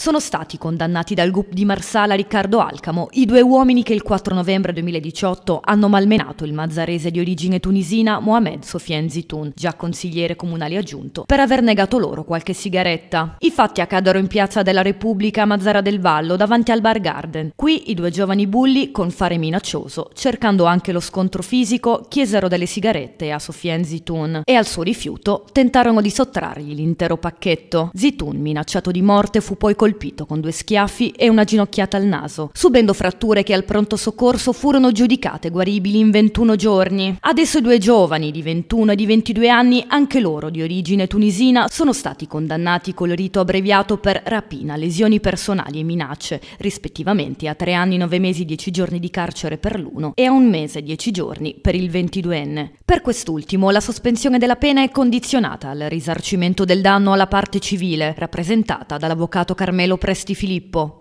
Sono stati condannati dal GUP di Marsala Riccardo Alcamo, i due uomini che il 4 novembre 2018 hanno malmenato il mazzarese di origine tunisina Mohamed Sofien Zitoun, già consigliere comunale aggiunto, per aver negato loro qualche sigaretta. I fatti accaddero in Piazza della Repubblica a Mazzara del Vallo, davanti al Bar Garden. Qui i due giovani bulli, con fare minaccioso, cercando anche lo scontro fisico, chiesero delle sigarette a Sofien Zitoun e al suo rifiuto tentarono di sottrargli l'intero pacchetto. Zitoun, minacciato di morte, fu poi colpito colpito con due schiaffi e una ginocchiata al naso, subendo fratture che al pronto soccorso furono giudicate guaribili in 21 giorni. Adesso i due giovani di 21 e di 22 anni, anche loro di origine tunisina, sono stati condannati col rito abbreviato per rapina, lesioni personali e minacce, rispettivamente a 3 anni 9 mesi 10 giorni di carcere per l'uno e a un mese e 10 giorni per il 22enne. Per quest'ultimo la sospensione della pena è condizionata al risarcimento del danno alla parte civile, rappresentata dall'avvocato Carmelo me lo presti Filippo?